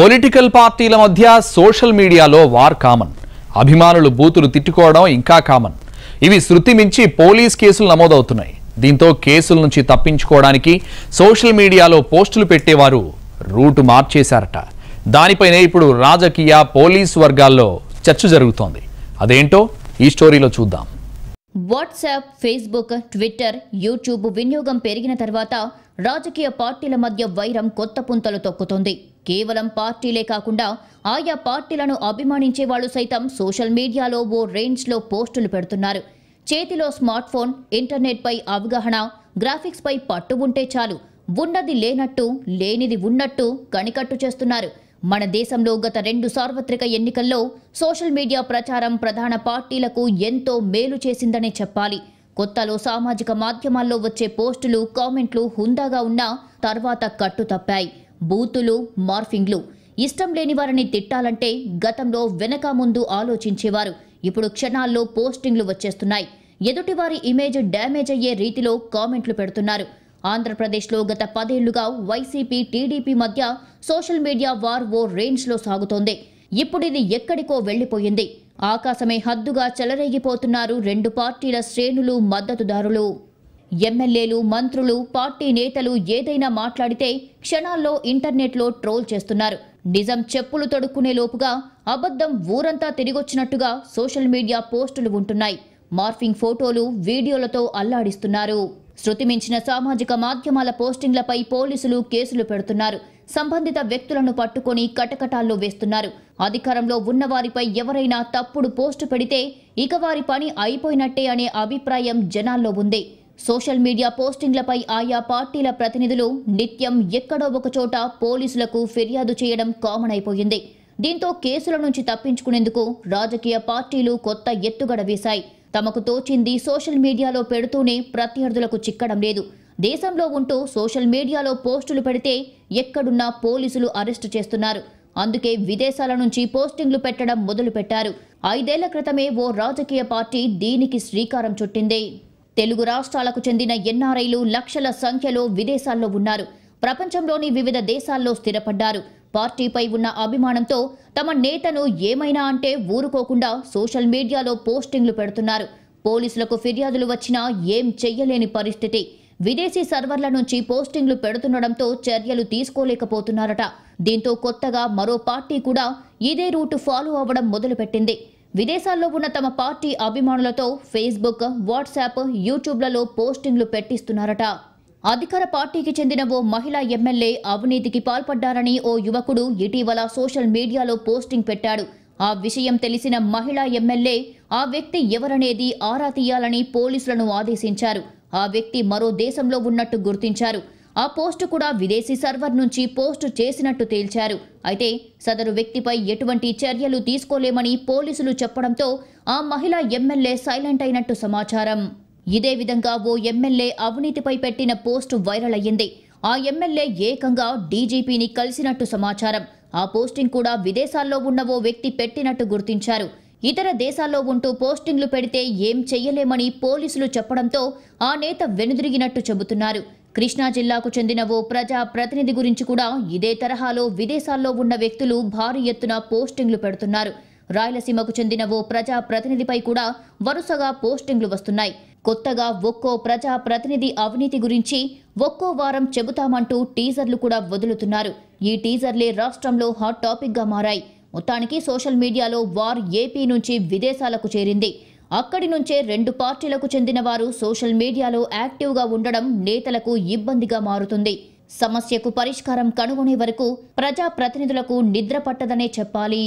political పార్టీల మధ్య social మీడియాలో వార్ కామన్ అభిమానులు బూతులు తిట్టుకోవడం ఇంకా కామన్ ఇవి శృతి మించి పోలీస్ కేసులు నమోదవుతున్నాయి దీంతో కేసుల నుంచి తప్పించుకోవడానికి సోషల్ మీడియాలో పోస్టులు పెట్టేవారు రూటు మార్చేశారట దానిపైనే ఇప్పుడు రాజకీయ పోలీస్ వర్గాల్లో చర్చ జరుగుతోంది అదేంటో ఈ స్టోరీలో చూద్దాం వాట్సాప్ ఫేస్బుక్ ట్విట్టర్ యూట్యూబ్ వినియోగం పెరిగిన తర్వాత రాజకీయ పార్టీల మధ్య వైరం కొత్త పుంతలు తొక్కుతోంది కేవలం పార్టీలే కాకుండా ఆయా పార్టీలను అభిమానించే వాళ్ళు సైతం సోషల్ మీడియాలో ఓ రేంజ్లో పోస్టులు పెడుతున్నారు చేతిలో స్మార్ట్ ఫోన్ ఇంటర్నెట్పై అవగాహన గ్రాఫిక్స్పై పట్టు ఉంటే చాలు ఉన్నది లేనట్టు లేనిది ఉన్నట్టు కనికట్టు చేస్తున్నారు మన దేశంలో గత రెండు సార్వత్రిక ఎన్నికల్లో సోషల్ మీడియా ప్రచారం ప్రధాన పార్టీలకు ఎంతో మేలు చేసిందనే చెప్పాలి కొత్తలో సామాజిక మాధ్యమాల్లో వచ్చే పోస్టులు కామెంట్లు హుందాగా ఉన్నా తర్వాత కట్టు తప్పాయి బూతులు మార్ఫింగ్లు ఇష్టం లేని వారిని తిట్టాలంటే గతంలో వెనక ముందు ఆలోచించేవారు ఇప్పుడు క్షణాల్లో పోస్టింగ్లు వచ్చేస్తున్నాయి ఎదుటివారి ఇమేజ్ డ్యామేజ్ అయ్యే రీతిలో కామెంట్లు పెడుతున్నారు ఆంధ్రప్రదేశ్లో గత పదేళ్లుగా వైసీపీ టీడీపీ మధ్య సోషల్ మీడియా వార్ ఓ రేంజ్లో సాగుతోంది ఇప్పుడిది ఎక్కడికో వెళ్లిపోయింది ఆకాశమే హద్దుగా చెలరేగిపోతున్నారు రెండు పార్టీల శ్రేణులు మద్దతుదారులు ఎమ్మెల్యేలు మంత్రులు పార్టీ నేతలు ఏదైనా మాట్లాడితే క్షణాల్లో ఇంటర్నెట్లో ట్రోల్ చేస్తున్నారు నిజం చెప్పులు తొడుక్కునే లోపుగా అబద్ధం ఊరంతా తిరిగొచ్చినట్టుగా సోషల్ మీడియా పోస్టులు ఉంటున్నాయి మార్ఫింగ్ ఫోటోలు వీడియోలతో అల్లాడిస్తున్నారు శృతిమించిన సామాజిక మాధ్యమాల పోస్టింగ్లపై పోలీసులు కేసులు పెడుతున్నారు సంబంధిత వ్యక్తులను పట్టుకొని కటకటాల్లో వేస్తున్నారు అధికారంలో ఉన్నవారిపై ఎవరైనా తప్పుడు పోస్టు పెడితే ఇక వారి పని అయిపోయినట్టే అనే అభిప్రాయం జనాల్లో ఉంది సోషల్ మీడియా పోస్టింగ్లపై ఆయా పార్టీల ప్రతినిధులు నిత్యం ఎక్కడో ఒకచోట పోలీసులకు ఫిర్యాదు చేయడం కామన్ అయిపోయింది దీంతో కేసుల నుంచి తప్పించుకునేందుకు రాజకీయ పార్టీలు కొత్త ఎత్తుగడ వేశాయి తమకు తోచింది సోషల్ మీడియాలో పెడుతూనే ప్రత్యర్థులకు చిక్కడం లేదు దేశంలో ఉంటూ సోషల్ మీడియాలో పోస్టులు పెడితే ఎక్కడున్నా పోలీసులు అరెస్టు చేస్తున్నారు అందుకే విదేశాల నుంచి పోస్టింగ్లు పెట్టడం మొదలుపెట్టారు ఐదేళ్ల క్రితమే ఓ రాజకీయ పార్టీ దీనికి శ్రీకారం చుట్టింది తెలుగు రాష్ట్రాలకు చెందిన ఎన్ఆర్ఐలు లక్షల సంఖ్యలో విదేశాల్లో ఉన్నారు ప్రపంచంలోని వివిధ దేశాల్లో స్థిరపడ్డారు పార్టీపై ఉన్న అభిమానంతో తమ నేతను ఏమైనా అంటే ఊరుకోకుండా సోషల్ మీడియాలో పోస్టింగ్లు పెడుతున్నారు పోలీసులకు ఫిర్యాదులు వచ్చినా ఏం చెయ్యలేని పరిస్థితి విదేశీ సర్వర్ల నుంచి పోస్టింగ్లు పెడుతుండటంతో చర్యలు తీసుకోలేకపోతున్నారట దీంతో కొత్తగా మరో పార్టీ కూడా ఇదే రూటు ఫాలో అవ్వడం మొదలుపెట్టింది విదేశాల్లో ఉన్న తమ పార్టీ అభిమానులతో ఫేస్బుక్ వాట్సాప్ యూట్యూబ్లలో పోస్టింగ్లు పెట్టిస్తున్నారట అధికార పార్టీకి చెందిన ఓ మహిళా ఎమ్మెల్యే అవినీతికి పాల్పడ్డారని ఓ యువకుడు ఇటీవల సోషల్ మీడియాలో పోస్టింగ్ పెట్టాడు ఆ విషయం తెలిసిన మహిళా ఎమ్మెల్యే ఆ వ్యక్తి ఎవరనేది ఆరా తీయాలని పోలీసులను ఆదేశించారు ఆ వ్యక్తి మరో దేశంలో ఉన్నట్టు గుర్తించారు ఆ పోస్టు కూడా విదేశీ సర్వర్ నుంచి పోస్టు చేసినట్టు తేల్చారు అయితే సదరు వ్యక్తిపై ఎటువంటి చర్యలు తీసుకోలేమని పోలీసులు చెప్పడంతో ఆ మహిళ ఎమ్మెల్యే సైలెంట్ అయినట్టు సమాచారం ఇదే విధంగా ఓ ఎమ్మెల్యే అవినీతిపై పెట్టిన పోస్టు వైరల్ అయ్యింది ఆ ఎమ్మెల్యే ఏకంగా డీజీపీని కలిసినట్టు సమాచారం ఆ పోస్టింగ్ కూడా విదేశాల్లో ఉన్న ఓ వ్యక్తి పెట్టినట్టు గుర్తించారు ఇతర దేశాల్లో ఉంటూ పోస్టింగ్లు పెడితే ఏం చెయ్యలేమని పోలీసులు చెప్పడంతో ఆ నేత వెనుదిరిగినట్టు చెబుతున్నారు కృష్ణా జిల్లాకు చెందిన ఓ ప్రజా ప్రతినిధి గురించి కూడా ఇదే తరహాలో విదేశాల్లో ఉన్న వ్యక్తులు భారీ ఎత్తున పోస్టింగ్లు పెడుతున్నారు రాయలసీమకు చెందిన ఓ ప్రజా ప్రతినిధిపై కూడా వరుసగా పోస్టింగ్లు వస్తున్నాయి కొత్తగా ఒక్కో ప్రజా ప్రతినిధి అవినీతి గురించి ఒక్కో వారం చెబుతామంటూ టీజర్లు కూడా వదులుతున్నారు ఈ టీజర్లే రాష్ట్రంలో హాట్ టాపిక్గా మారాయి మొత్తానికి సోషల్ మీడియాలో వార్ ఏపీ నుంచి విదేశాలకు చేరింది అక్కడి నుంచే రెండు పార్టీలకు చెందిన వారు సోషల్ మీడియాలో యాక్టివ్గా ఉండడం నేతలకు ఇబ్బందిగా మారుతుంది సమస్యకు పరిష్కారం కనుగొనే వరకు ప్రజాప్రతినిధులకు నిద్ర పట్టదనే చెప్పాలి